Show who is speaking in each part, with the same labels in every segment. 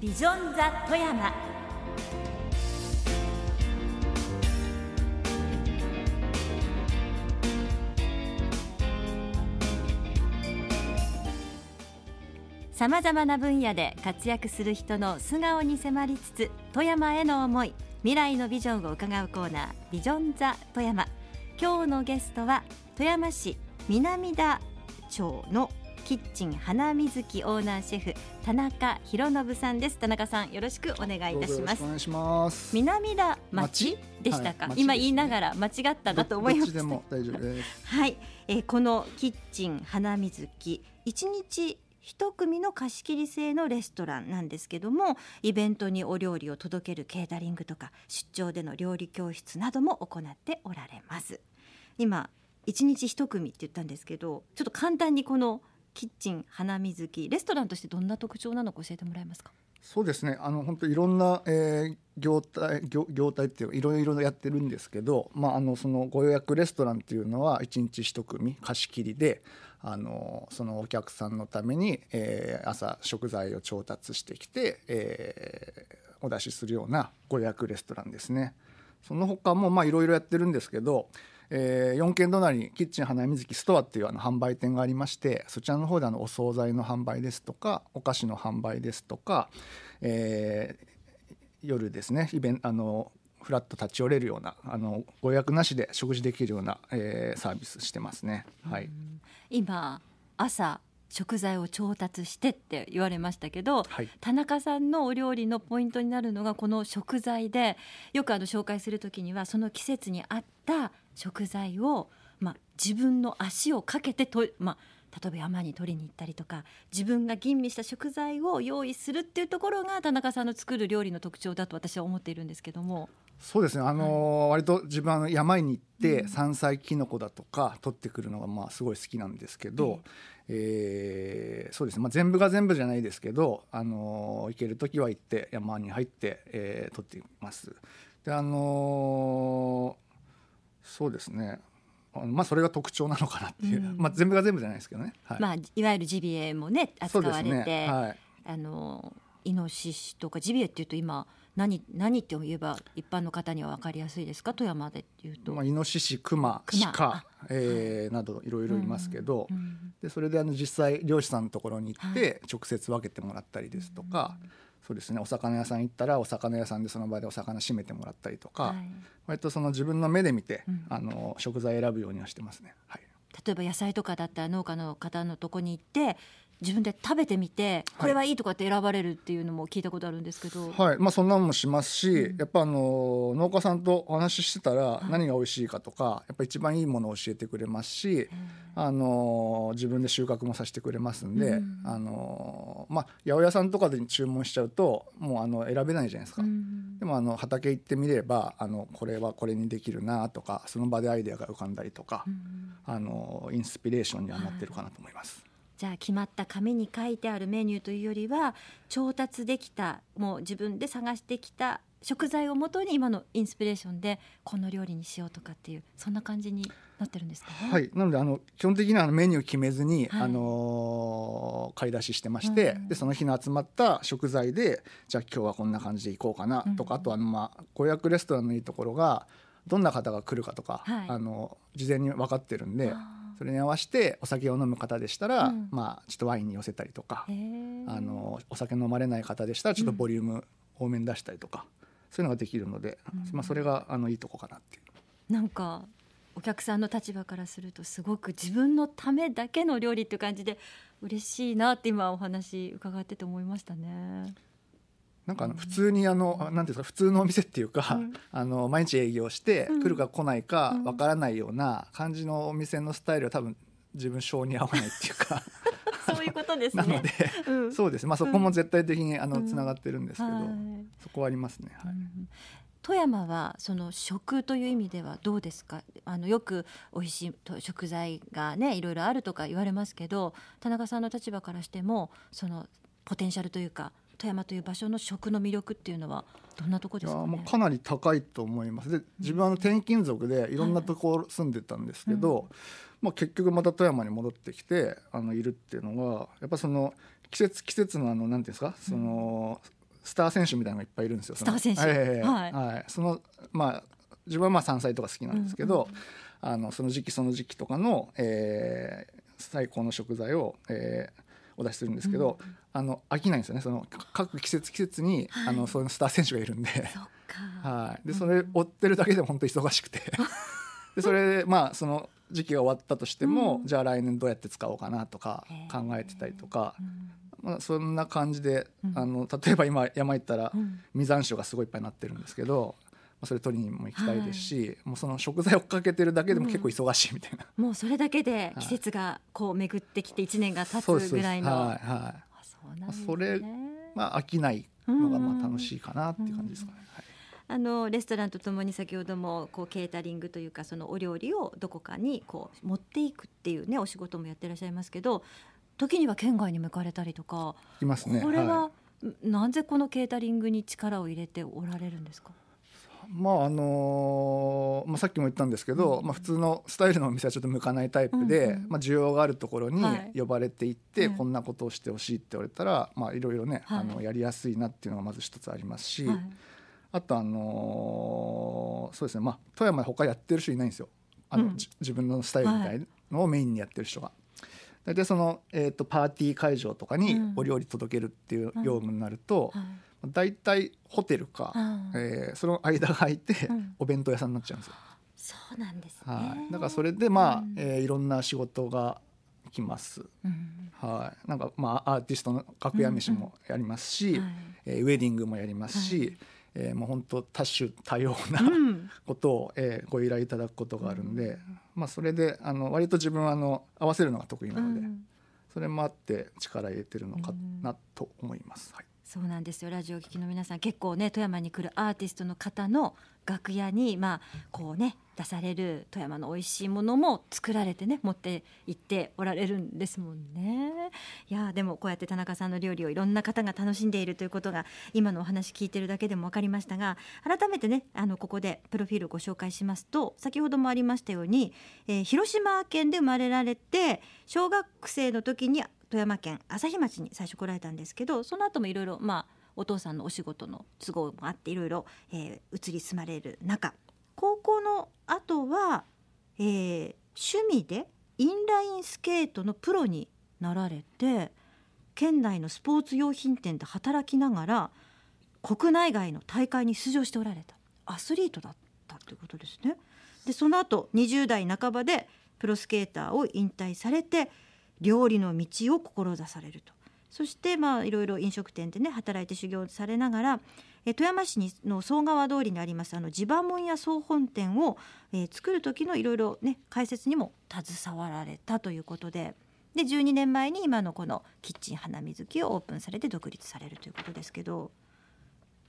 Speaker 1: ビジョン・ザ・富山さまざまな分野で活躍する人の素顔に迫りつつ富山への思い未来のビジョンを伺うコーナービジョン・ザ・富山今日のゲストは富山市南田町のキッチン花水木オーナーシェフ田中博信さんです田中さんよろしくお願いいたしますお願いします南田町でしたか、はい、今言いながら間違っただと思います はい、えー、このキッチン花水木一日一組の貸し切り制のレストランなんですけどもイベントにお料理を届けるケータリングとか出張での料理教室なども行っておられます今一日一組って言ったんですけどちょっと簡単にこのキッチン花水木レストランとしてどんな特徴なのか教えてもらえますか
Speaker 2: そうですねあの本当いろんな、えー、業態業業態っていういろいろやってるんですけど、まあ、あのそのご予約レストランっていうのは1日1組貸し切りであのそのお客さんのために、えー、朝食材を調達してきて、えー、お出しするようなご予約レストランですね。その他もまあいろいろやってるんですけどえー、4軒隣にキッチン花水木ストアっていうあの販売店がありましてそちらの方であのお惣菜の販売ですとかお菓子の販売ですとか、えー、夜ですねイベンあのフラット立ち寄れるようなあのご予約なしで食事できるような、えー、サービスしてますね。はい、
Speaker 1: 今朝食材を調達してって言われましたけど、はい、田中さんのお料理のポイントになるのがこの食材でよくあの紹介する時にはその季節に合った食材を、まあ、自分の足をかけてと、まあ、例えば山に取りに行ったりとか自分が吟味した食材を用意するっていうところが田中さんの作る料理の特徴だと私は思っているんですけども。
Speaker 2: そうですね、あのーはい、割と自分は山に行って山菜きのこだとか取ってくるのがまあすごい好きなんですけど、うん、えー、そうですね、まあ、全部が全部じゃないですけど、あのー、行ける時は行って山に入って、えー、取っています。であのそうですねまあそれが特徴なのかなっていう、うん、まあ全部が全部じゃないですけどね、はい、まあ
Speaker 1: いわゆるジビエもね扱われて、ねはい、あのイノシシとかジビエっていうと今何何って言えば一般の方には分かりやすいですか富山でっていう
Speaker 2: と、まあ、イノシシクマ鹿、えー、などいろいろいますけど、うんうん、でそれであの実際漁師さんのところに行って直接分けてもらったりですとか、はいそうですねお魚屋さん行ったらお魚屋さんでその場でお魚締めてもらったりとか、はい、割とその自分の目で見て、うん、あの食材選ぶようにはしてますね。はい、
Speaker 1: 例えば野菜とかだったら農家の方のとこに行って自分で食べてみてこれはいいとかって選ばれるっていうのも聞いたことあるんですけど、
Speaker 2: はいまあ、そんなのもしますし、うん、やっぱあの農家さんとお話ししてたら何が美味しいかとかやっぱ一番いいものを教えてくれますし、あの自分で収穫もさせてくれますんで、うん、あのまあ、八百屋さんとかで注文しちゃうともうあの選べないじゃないですか。うん、でもあの畑行ってみればあのこれはこれにできるなとかその場でアイデアが浮かんだりとか、あのインスピレーションにはなってるかなと思います。はい
Speaker 1: じゃあ決まった紙に書いてあるメニューというよりは調達できたもう自分で探してきた食材をもとに今のインスピレーションでこの料理にしようとかっていうそんな感じになってるんですか、ね、はい、
Speaker 2: なのであの基本的にはメニュー決めずに、はい、あのー、買い出ししてまして、うん、でその日の集まった食材でじゃあ今日はこんな感じでいこうかなとか、うん、あとはまあご約レストランのいいところがどんな方が来るかとか、はい、あの事前に分かってるんで。それに合わせてお酒を飲む方でしたら、うん、まあちょっとワインに寄せたりとか、あのお酒飲まれない方でしたらちょっとボリューム多めに出したりとか、うん、そういうのができるので、まあそれがあ
Speaker 1: のいいとこかなっていう。なんかお客さんの立場からするとすごく自分のためだけの料理っていう感じで嬉しいなって今お話伺ってて思いましたね。
Speaker 2: なんか普通にあの何ていうんですか普通のお店っていうか、うん、あの毎日営業して来るか来ないかわからないような感じのお店のスタイルは多分自分性に合わないっていうか
Speaker 1: そういうことですね。なので、う
Speaker 2: ん、そうです。まあそこも絶対的にあのつながってるんですけど、そこはありますね。は
Speaker 1: い。富山はその食という意味ではどうですかあのよく美味しい食材がねいろいろあるとか言われますけど田中さんの立場からしてもそのポテンシャルというか富山という場所の食の魅力っていうのはどんなとこですか、ね、も
Speaker 2: うかなり高いと思いますで自分は転勤族でいろんなところ住んでたんですけど、はい、まあ、結局また富山に戻ってきてあのいるっていうのはやっぱその季節季節のあのなんていうんですかその、スター選手みたいなのがいっぱいいるんですよ。スター選手、えー、はい、はい、そのまあ自分はまあ山菜とか好きなんですけど、うんうん、あのその時期その時期とかの、えー、最高の食材を、えー、お出しするんですけど、うん、あの飽きないんですよねその各季節季節に、はい、あのそのスター選手がいるんで はい、でそれ追ってるだけでも本当忙しくて でそれでまあその時期が終わったとしても、うん、じゃあ来年どうやって使おうかなとか考えてたりとか、まあ、そんな感じで、あの例えば今山行ったら実山椒がすごいいっぱいなってるんですけど、あ、それ取りにも行きたいですし、はい、もうその食材をかけてるだけでも結構忙しいみたいな、
Speaker 1: うん、もうそれだけで季節がこう巡ってきて1年が経つぐらいの、はい
Speaker 2: はい、ね、それまあ飽きない
Speaker 1: のがまあ楽
Speaker 2: しいかなっていう感じですかね。はい
Speaker 1: あのレストランとともに先ほどもこうケータリングというかそのお料理をどこかにこう持っていくっていうねお仕事もやってらっしゃいますけど時には県外に向かれたりとか
Speaker 2: いますねこれは、
Speaker 1: はい、なぜこのケータリングに力を入れておられるんですか
Speaker 2: まああのまあ、さっきも言ったんですけど、まあ、普通のスタイルのお店はちょっと向かないタイプで、まあ、需要があるところに呼ばれていって、こんなことをしてほしいって言われたらまあ、いろいろね、あのやりやすいなっていうのがまず一つありますし、あと、あのそうですね、まあ、富山で他やってる人いないんですよあの、自分のスタイルみたいのをメインにやってる人が。大体その、えー、とパーティー会場とかにお料理届けるっていう業務になると。大体ホテルか、うん、えー、その間が空いて、お弁当屋さんになっちゃうんですよ。
Speaker 1: そうなんです、ね、
Speaker 2: はい、だからそれでまあ、うん、えー、いろんな仕事がきます。うん、はい、なんかまあアーティストの楽屋飯もやりますし、うんうん、えー、ウェディングもやりますし、はい、えー、もう本当多種多様なことを、えー、ご依頼いただくことがあるんで、まあそれであの割と自分はあの合わせるのが得意なので、それもあって力入れてるのかなと思います。はい。
Speaker 1: そうなんですよラジオ聴きの皆さん結構ね富山に来るアーティストの方の楽屋にまあこうね出される富山の美味しいものも作られてね持って行っておられるんですもんねいやでもこうやって田中さんの料理をいろんな方が楽しんでいるということが今のお話聞いてるだけでも分かりましたが改めてねあのここでプロフィールご紹介しますと先ほどもありましたように、えー、広島県で生まれられて小学生の時に富山県朝日町に最初来られたんですけどその後もいろいろお父さんのお仕事の都合もあっていろいろ、移り住まれる中高校の後は、えー、趣味でインラインスケートのプロになられて県内のスポーツ用品店で働きながら国内外の大会に出場しておられたアスリートだったということですね。でその後20代半ばでプロスケーターを引退されて料理の道を志されるとそしてまあいろいろ飲食店でね働いて修行されながら富山市の総川通りにありますあの地場門や総本店を、作る時のいろいろね解説にも携わられたということで。で12年前に今のこのキッチン花水木をオープンされて独立されるということですけど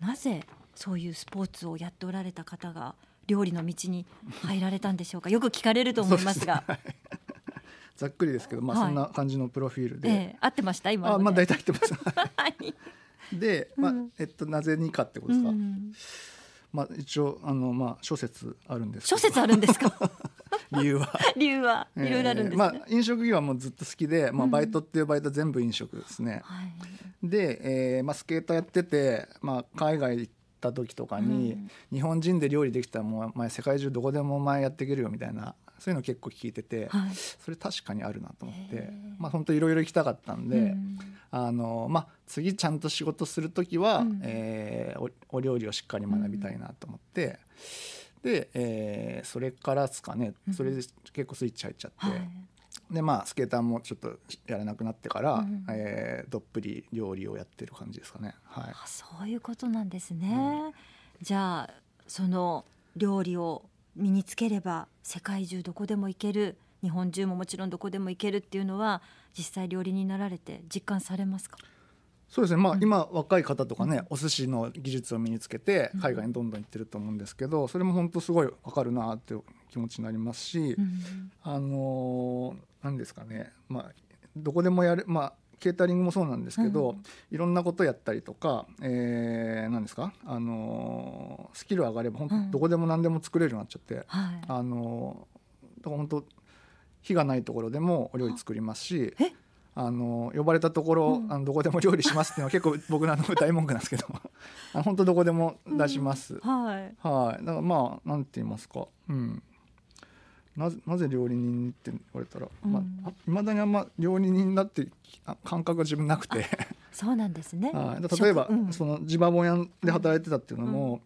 Speaker 1: なぜそういうスポーツをやっておられた方が料理の道に入られたんでしょうかよく聞かれると思いますが。
Speaker 2: ざっくりですけど、まあ、そんな感じのプロフィールで、はいえ
Speaker 1: ー、合ってました今あまあ大体合ってます
Speaker 2: で、まあえっと、なぜにかってことですか、うん、まあ、一応あの、まあ、諸説あるんです諸説
Speaker 1: あるんですか
Speaker 2: 理由は 理
Speaker 1: 由はいろいろあるんです、ね、まあ、
Speaker 2: 飲食業はもうずっと好きで、まあ、バイトっていうバイト全部飲食ですね、うん、で、えーまあ、スケートやってて、まあ、海外行った時とかに、うん、日本人で料理できたらもうお前世界中どこでもお前やっていけるよみたいなそういうの結構聞いてて、はい、それ確かにあるなと思って、まあ、本当いろいろ行きたかったんで、うん、あのまあ、次ちゃんと仕事する時は、うん、えー、お料理をしっかり学びたいなと思って、うん、で、えー、それからですかねそれで結構スイッチ入っちゃって。はいでまあスケーターもちょっとやらなくなってから、うん、えー、どっぷり料理をやってる感じですかね。はい、あそ
Speaker 1: ういうことなんですね。うん、じゃあその料理を身につければ世界中どこでも行ける日本中ももちろんどこでも行けるっていうのは実際料理になられて実感されますか
Speaker 2: そうですね、まあ、今若い方とかね、お寿司の技術を身につけて海外にどんどん行ってると思うんですけど、それも本当すごい分かるなっていう気持ちになりますし、うん、あの何ですかね、まあ、どこでもやる、まあ、ケータリングもそうなんですけど、うん、いろんなことやったりとか、えー、何ですか、あのー、スキル上がれば本当どこでも何でも作れるようになっちゃって、はい、あのー、だから本当火がないところでもお料理作りますし。あの呼ばれたところ、うん、あのどこでも料理しますっていうのは 結構僕のの大文句なんですけど あの本当どこでも出します、はい、はい、だからまあなんて言いますか、うん、なぜなぜ料理人って言われたらいま、だにあんま料理人だって感覚が自分なくて
Speaker 1: そうなんですね 例えば、う
Speaker 2: ん、その地場や屋で働いてたっていうのも、うん、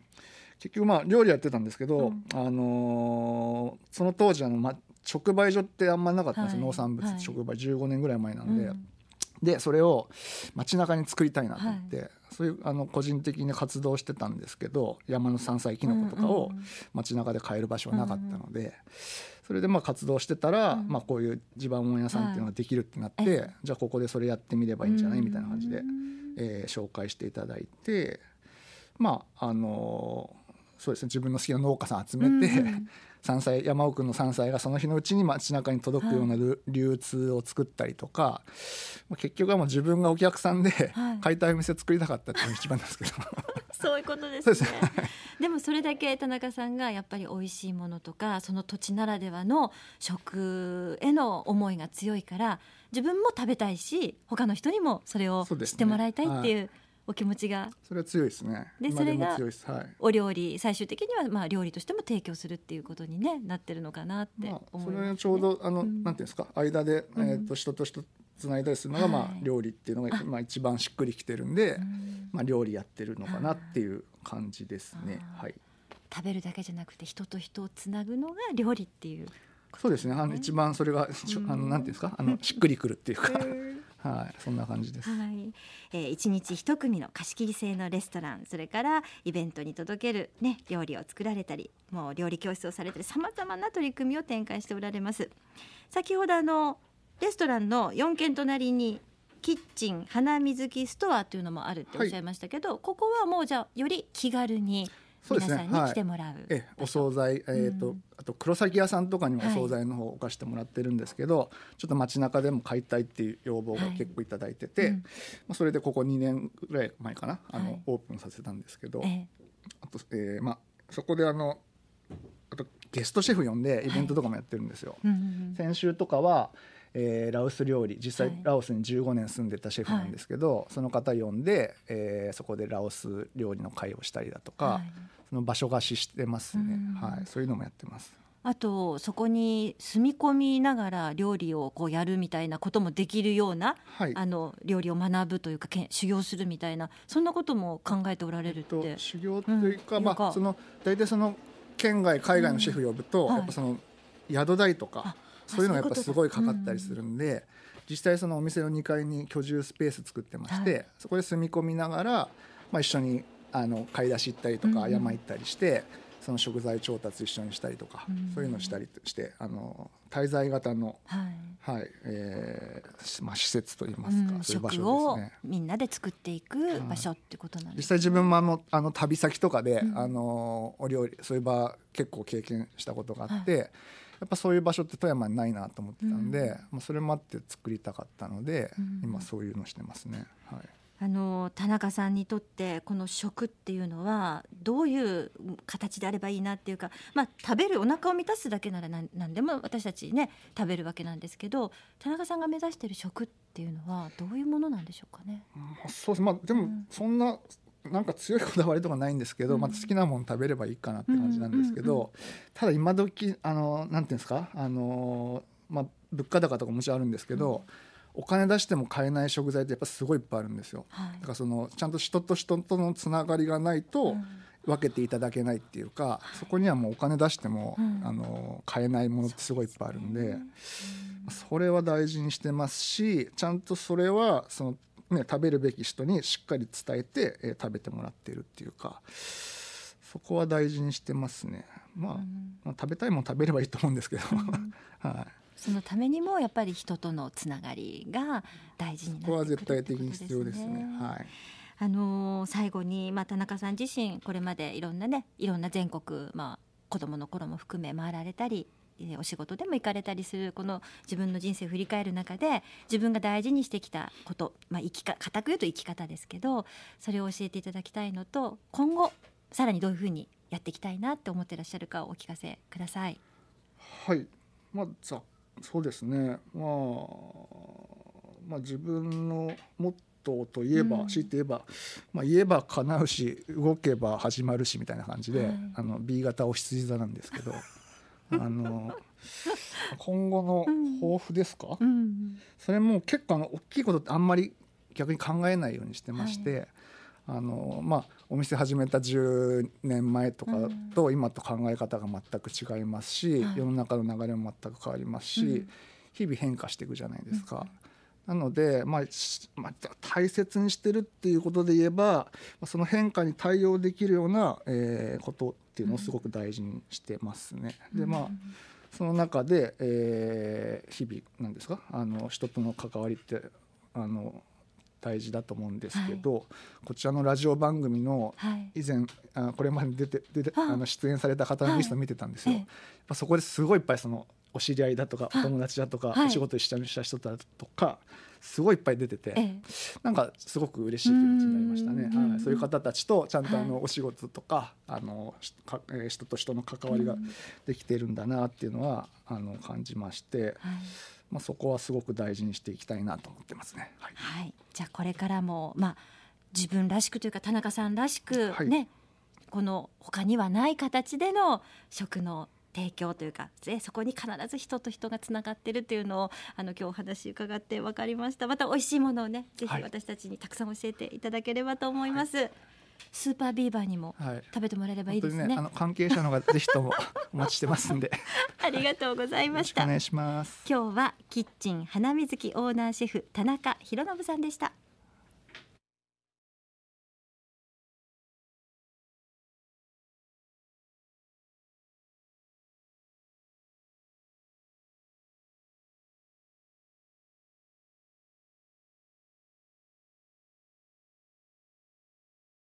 Speaker 2: 結局まあ料理やってたんですけど、あのー、その当時あの、ま、直売所ってあんまなかったんです、はい、農産物直売15年ぐらい前なんで。でそれを街中に作りたいなと思って、はい、そういうあの個人的に活動してたんですけど山の山菜きのことかを街中で買える場所はなかったので、うんうんそれでまあ活動してたら、うん、まあこういう地盤もん屋さんっていうのができるってなって、はい、じゃあここでそれやってみればいいんじゃないみたいな感じで、えー、紹介していただいてまああのー、そうですね自分の好きな農家さん集めて 山菜山奥の山菜がその日のうちに街中に届くような、はい、流通を作ったりとか結局はもう自分がお客さんで買いたいお店作りたかったっていうのが一番なんですけど、はい、
Speaker 1: そういうことですねですねでもそれだけ田中さんがやっぱり美味しいものとかその土地ならではの食への思いが強いから自分も食べたいし他の人にもそれを知ってもらいたいっていう。お気持ちが
Speaker 2: それは強いですねでそれが
Speaker 1: お料理最終的にはまあ料理としても提供するっていうことに、ね、なってるのかなって思います、ね、ち
Speaker 2: ょうどあの、うん、なんていうんですか間で、えー、と人と人つないだりするのが、まあ料理っていうのが、まあ、一番しっくりきてるんで、まあ、料理やってるのかなっていう感じですね。はい、
Speaker 1: 食べるだけじゃなくて人と人をつなぐのが料理っていう、ね、
Speaker 2: そうですねあの一番それが、あのなんていうんですかあのしっくりくるっていうかはい、そんな感じです。は
Speaker 1: い、えー、一日一組の貸し切り制のレストラン、それからイベントに届けるね料理を作られたり、もう料理教室をされたり、さまざまな取り組みを展開しておられます。先ほどあのレストランの4軒隣にキッチン花水木ストアというのもあるっておっしゃいましたけど、はい、ここはもうじゃあより気軽に皆さんに来てもらう、はい、えお
Speaker 2: 惣菜、えーと、うん、あと黒崎屋さんとかにもお惣菜の方を置かしてもらってるんですけど、はい、ちょっと街中でも買いたいっていう要望が結構頂いてて、はいうん、まあ、それでここ2年ぐらい前かなあの、オープンさせたんですけど、えあと、えーまあ、そこであのあとゲストシェフ呼んでイベントとかもやってるんですよ。うんうんうん、先週とかはえー、ラオス料理実際、はい、ラオスに15年住んでたシェフなんですけど、はい、その方呼んで、えー、そこでラオス料理の会をしたりだとか、はい、その場所貸ししてますね、はい、そういうのもやってます。
Speaker 1: あとそこに住み込みながら料理をこうやるみたいなこともできるような、はい、あの料理を学ぶというかけん修行するみたいなそんなことも考えておられるって。えっと、修行というか、うん、まあその大体その
Speaker 2: 県外海外のシェフ呼ぶと、うんはい、やっぱその宿代とか。そういうのがやっぱすごいかかったりするんで、実際そのお店の2階に居住スペース作ってまして、そこで住み込みながら、まあ、一緒にあの買い出し行ったりとか山行ったりして。その食材調達一緒にしたりとか、そういうのしたりしてあの滞在型の、はいはいえーまあ、施設といいますか、うん、そういう場所ですね。
Speaker 1: みんなで作っていく場所ってことな
Speaker 2: んです、ね、実際自分もあのあの旅先とかで、うん、あのお料理そういう場結構経験したことがあって。はいやっぱそういう場所って富山にないなと思ってたんで、うん、まあ、それもあって作りたかったので、うん、今そういうのしてますね。はい
Speaker 1: あの田中さんにとってこの食っていうのはどういう形であればいいなっていうか、まあ、食べるお腹を満たすだけなら何何でも私たちね食べるわけなんですけど田中さんが目指してる食っていうのはどういうものなんでしょうかね。うん、そうです、まあ、でも
Speaker 2: そんな、なんか強いこだわりとかないんですけど、また好きなもの食べればいいかなって感じなんですけど、ただ今時あのなんていうんですかあの、まあ、物価高とかもちろんあるんですけど、お金出しても買えない食材ってやっぱすごいいっぱいあるんですよ。だからそのちゃんと人と人とのつながりがないと、分けていただけないっていうか、そこにはもうお金出しても、あの買えないものってすごいいっぱいあるんで。それは大事にしてますしちゃんとそれはそのね、食べるべき人にしっかり伝えて、えー、食べてもらってるっていうかそこは大事にしてますね、まあ、うん、まあ、食べたいもん食べればいいと思うんですけど、うん、はい、
Speaker 1: そのためにもやっぱり人とのつながりが大事になってくるここは絶対的に必要ですね。はいあのー、最後に、まあ、田中さん自身これまでいろんなねいろんな全国、まあ、子どもの頃も含め回られたりお仕事でも行かれたりするこの自分の人生を振り返る中で自分が大事にしてきたこと、まあ、生きか固く言うと生き方ですけどそれを教えていただきたいのと今後さらにどういうふうにやっていきたいなって思ってらっしゃるかお聞かせください。
Speaker 2: はい、まあ、ざそうですね、まあ、まあ自分のモットーといえば、うん、強いて言えば、まあ、言えば叶うし動けば始まるしみたいな感じで、あの B 型お羊座なんですけど あの今後の抱負ですか、うんうん、それも結構あの大きいことってあんまり逆に考えないようにしてまして、はい、あのまあ、お店始めた10年前とかと今と考え方が全く違いますし、世の中の流れも全く変わりますし、日々変化していくじゃないですか。なので、まあ、まあ、大切にしてるっていうことで言えばその変化に対応できるような、えー、ことっていうのをすごく大事にしてますね。でまあその中で、えー、日々なんですかあの人との関わりってあの大事だと思うんですけど、はい、こちらのラジオ番組の以前、はい、あこれまで出て出てあの出演された方のリスト見てたんですよ。はい、まあ、そこですごいいっぱいそのお知り合いだとかお友達だとか、お仕事一緒にした人だとかすごいいっぱい出てて、ええ、なんかすごく嬉しい気持ちになりましたね、はい、そういう方たちとちゃんとあのお仕事とか,、あのか人と人の関わりができているんだなっていうのは、あの感じまして。はいまあ、そこはすごく大事にしていきたいなと思ってますね。はい、は
Speaker 1: い、じゃあこれからも、まあ、自分らしくというか田中さんらしくね、ね、はい、この他にはない形での食の提供というかでそこに必ず人と人がつながってるというのをあの今日お話伺って分かりましたまた美味しいものをねぜひ私たちにたくさん教えていただければと思います。はいスーパービーバーにも食べてもらえればいいですね。はい、ねあの関係者の方ぜひと
Speaker 2: もお待ちしてますんで。
Speaker 1: ありがとうございました。お願いします。今日はキッチン花水木オーナーシェフ田中博信さんでした。